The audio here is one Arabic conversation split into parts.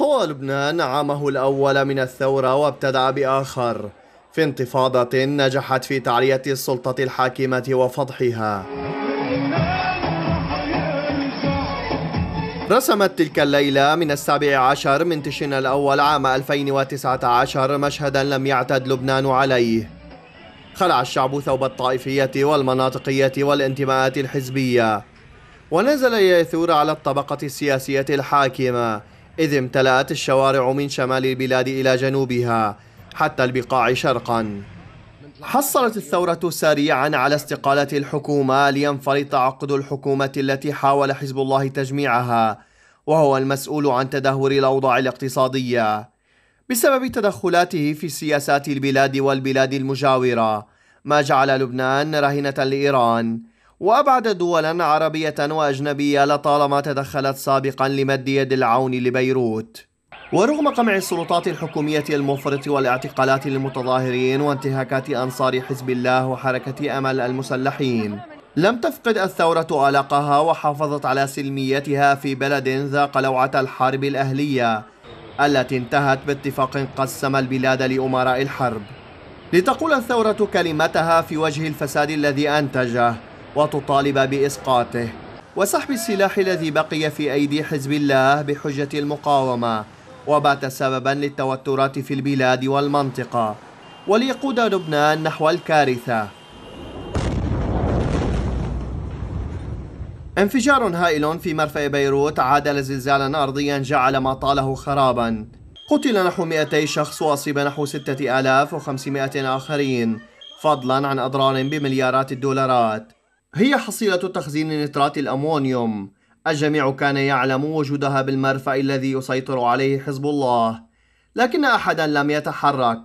طوى لبنان عامه الأول من الثورة وابتدأ بآخر في انتفاضة نجحت في تعرية السلطة الحاكمة وفضحها رسمت تلك الليلة من السابع عشر من تشرين الأول عام 2019 مشهدا لم يعتد لبنان عليه خلع الشعب ثوب الطائفية والمناطقية والانتماءات الحزبية ونزل يثور على الطبقة السياسية الحاكمة إذ امتلأت الشوارع من شمال البلاد إلى جنوبها حتى البقاع شرقا حصلت الثورة سريعا على استقالة الحكومة لينفرط عقد الحكومة التي حاول حزب الله تجميعها وهو المسؤول عن تدهور الأوضاع الاقتصادية بسبب تدخلاته في سياسات البلاد والبلاد المجاورة ما جعل لبنان رهنة لإيران وأبعد دولا عربية وأجنبية لطالما تدخلت سابقا لمد يد العون لبيروت ورغم قمع السلطات الحكومية المفرط والاعتقالات للمتظاهرين وانتهاكات أنصار حزب الله وحركة أمل المسلحين لم تفقد الثورة ألقها وحافظت على سلميتها في بلد ذاق لوعة الحرب الأهلية التي انتهت باتفاق قسم البلاد لأمراء الحرب لتقول الثورة كلمتها في وجه الفساد الذي أنتجه وتطالب بإسقاطه وسحب السلاح الذي بقي في أيدي حزب الله بحجة المقاومة وبات سببا للتوترات في البلاد والمنطقة وليقود لبنان نحو الكارثة انفجار هائل في مرفأ بيروت عادل زلزالا أرضيا جعل ما طاله خرابا قتل نحو 200 شخص وأصيب نحو 6500 آخرين فضلا عن أضرار بمليارات الدولارات هي حصيلة تخزين نترات الأمونيوم الجميع كان يعلم وجودها بالمرفأ الذي يسيطر عليه حزب الله لكن أحدا لم يتحرك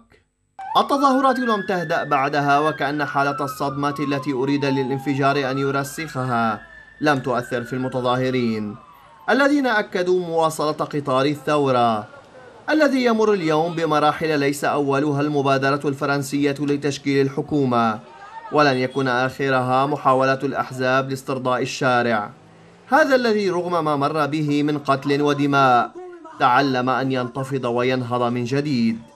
التظاهرات لم تهدأ بعدها وكأن حالة الصدمة التي أريد للانفجار أن يرسخها لم تؤثر في المتظاهرين الذين أكدوا مواصلة قطار الثورة الذي يمر اليوم بمراحل ليس أولها المبادرة الفرنسية لتشكيل الحكومة ولن يكون آخرها محاولة الأحزاب لاسترضاء الشارع هذا الذي رغم ما مر به من قتل ودماء تعلم أن ينتفض وينهض من جديد